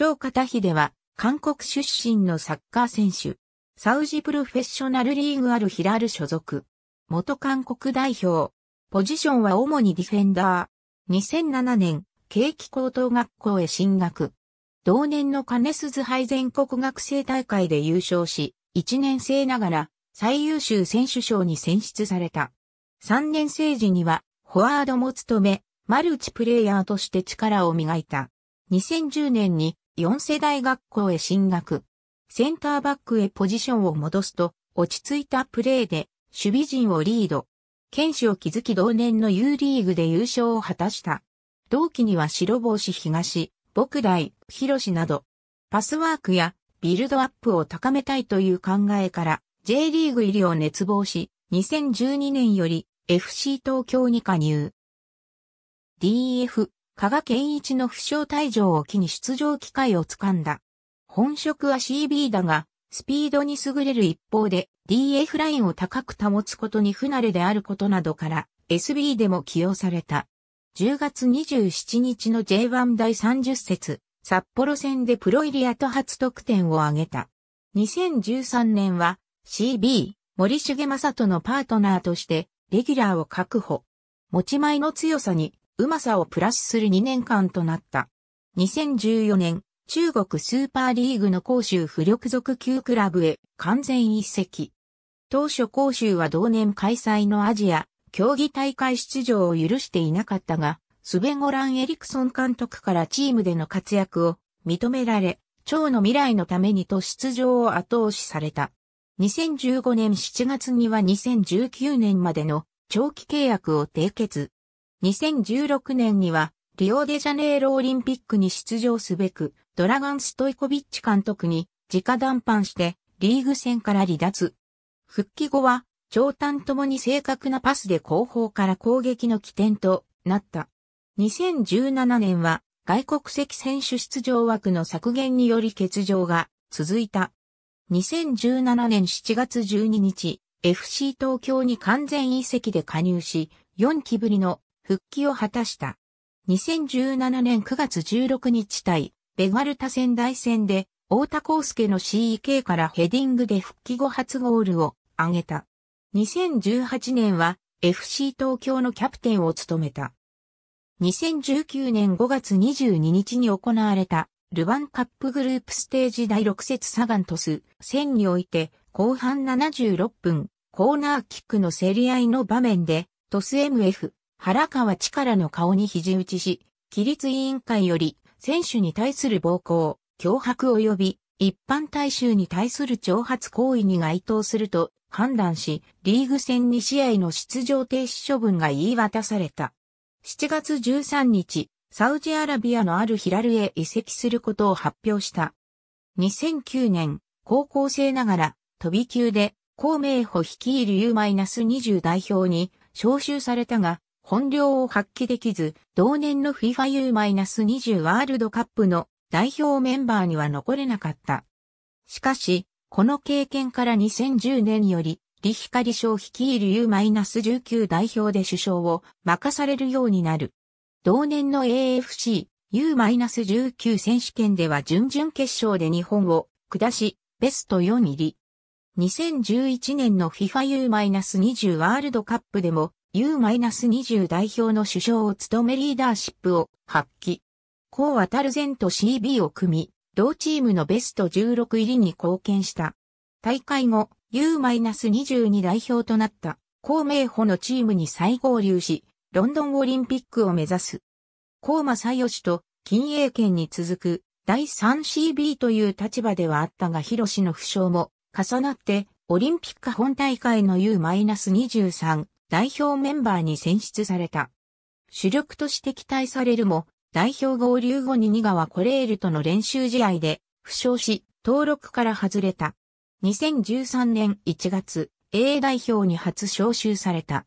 張片秀は、韓国出身のサッカー選手。サウジプロフェッショナルリーグアルヒラル所属。元韓国代表。ポジションは主にディフェンダー。2007年、景気高等学校へ進学。同年の金鈴杯全国学生大会で優勝し、1年生ながら最優秀選手賞に選出された。3年生時には、フォワードも務め、マルチプレイヤーとして力を磨いた。2010年に4世代学校へ進学。センターバックへポジションを戻すと、落ち着いたプレーで守備陣をリード。剣士を築き同年の U リーグで優勝を果たした。同期には白帽子東、牧大、広志など、パスワークやビルドアップを高めたいという考えから J リーグ入りを熱望し、2012年より FC 東京に加入。DF 加賀健一の負傷退場を機に出場機会をつかんだ。本職は CB だが、スピードに優れる一方で DF ラインを高く保つことに不慣れであることなどから SB でも起用された。10月27日の J1 第30節、札幌戦でプロイリアと初得点を挙げた。2013年は CB、森重正人のパートナーとしてレギュラーを確保。持ち前の強さにうまさをプラスする2年間となった。2014年、中国スーパーリーグの広州浮力属級クラブへ完全移籍。当初広州は同年開催のアジア競技大会出場を許していなかったが、スベゴラン・エリクソン監督からチームでの活躍を認められ、蝶の未来のためにと出場を後押しされた。2015年7月には2019年までの長期契約を締結。2016年には、リオデジャネイロオリンピックに出場すべく、ドラガン・ストイコビッチ監督に直談判してリーグ戦から離脱。復帰後は、長短ともに正確なパスで後方から攻撃の起点となった。2017年は外国籍選手出場枠の削減により欠場が続いた。2017年7月12日、FC 東京に完全移籍で加入し、4期ぶりの復帰を果たした。2017年9月16日対、ベガルタ仙台戦で、太田康介の CEK からヘディングで復帰後初ゴールを挙げた。2018年は FC 東京のキャプテンを務めた。2019年5月22日に行われたルヴァンカップグループステージ第6節サガントス戦において後半76分コーナーキックの競り合いの場面でトス MF 原川力の顔に肘打ちし、規律委員会より選手に対する暴行、脅迫及び一般大衆に対する挑発行為に該当すると判断し、リーグ戦2試合の出場停止処分が言い渡された。7月13日、サウジアラビアのあるヒラルへ移籍することを発表した。2009年、高校生ながら、飛び級で、公明保率いる U-20 代表に招集されたが、本領を発揮できず、同年の FIFAU-20 ワールドカップの代表メンバーには残れなかった。しかし、この経験から2010年より、リヒカリ賞率いる U-19 代表で首相を任されるようになる。同年の AFC U-19 選手権では準々決勝で日本を下し、ベスト4入り。2011年の FIFA U-20 ワールドカップでも U-20 代表の首相を務めリーダーシップを発揮。タルゼンと CB を組み、同チームのベスト16入りに貢献した。大会後、U-22 代表となった高明保のチームに再合流し、ロンドンオリンピックを目指す。高正義と金英権に続く第 3CB という立場ではあったが広氏の負傷も重なってオリンピック本大会の U-23 代表メンバーに選出された。主力として期待されるも、代表合流後にガ川コレールとの練習試合で負傷し、登録から外れた。2013年1月、A 代表に初招集された。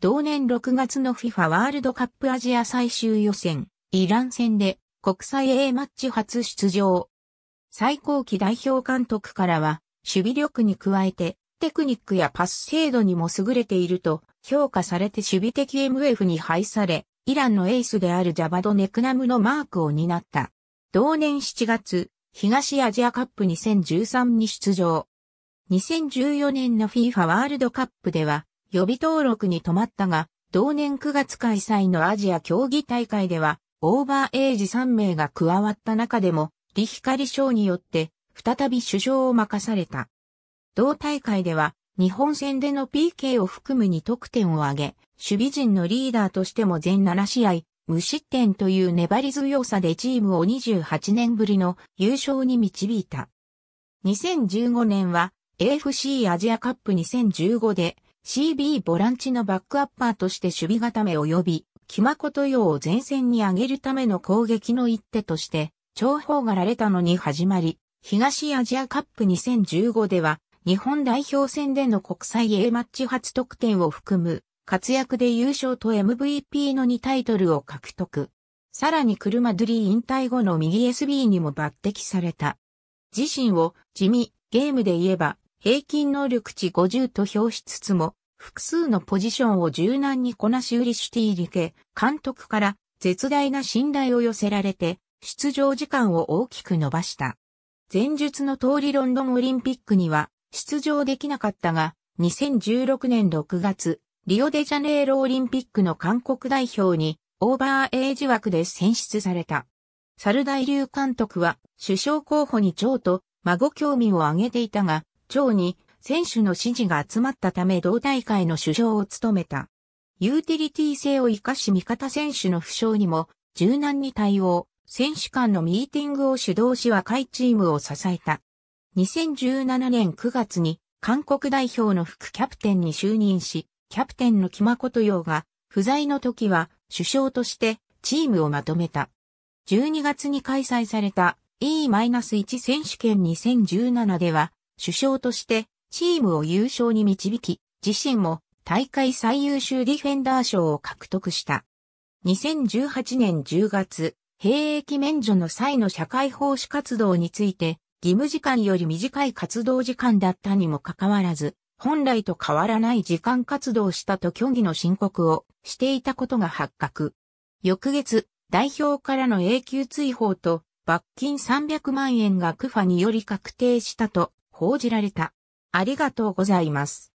同年6月の FIFA ワールドカップアジア最終予選、イラン戦で国際 A マッチ初出場。最高期代表監督からは、守備力に加えて、テクニックやパス精度にも優れていると評価されて守備的 MF に配され、イランのエースであるジャバド・ネクナムのマークを担った。同年7月、東アジアカップ2013に出場。2014年の FIFA ワールドカップでは予備登録に止まったが、同年9月開催のアジア競技大会では、オーバーエイジ3名が加わった中でも、リヒカリ賞によって、再び首相を任された。同大会では日本戦での PK を含む2得点を挙げ、守備陣のリーダーとしても全7試合、無失点という粘り強さでチームを28年ぶりの優勝に導いた。2015年は AFC アジアカップ2015で CB ボランチのバックアッパーとして守備固め及び、木誠洋を前線に上げるための攻撃の一手として、重宝がられたのに始まり、東アジアカップ2015では日本代表戦での国際 A マッチ初得点を含む活躍で優勝と MVP の2タイトルを獲得。さらに車ドゥリ引退後の右 SB にも抜擢された。自身を地味、ゲームで言えば平均能力値50と評しつつも、複数のポジションを柔軟にこなし売りシティリケ、監督から絶大な信頼を寄せられて、出場時間を大きく伸ばした。前述の通りロンドンオリンピックには出場できなかったが、2016年6月、リオデジャネイロオリンピックの韓国代表にオーバーエイジ枠で選出された。サル大流監督は首相候補に長と孫興味を挙げていたが、長に選手の支持が集まったため同大会の首相を務めた。ユーティリティ性を活かし味方選手の負傷にも柔軟に対応、選手間のミーティングを主導し若いチームを支えた。2017年9月に韓国代表の副キャプテンに就任し、キャプテンの木誠洋が不在の時は首相としてチームをまとめた。12月に開催された E-1 選手権2017では首相としてチームを優勝に導き、自身も大会最優秀ディフェンダー賞を獲得した。2018年10月、兵役免除の際の社会奉仕活動について、義務時間より短い活動時間だったにもかかわらず、本来と変わらない時間活動したと虚偽の申告をしていたことが発覚。翌月、代表からの永久追放と罰金300万円がクファにより確定したと報じられた。ありがとうございます。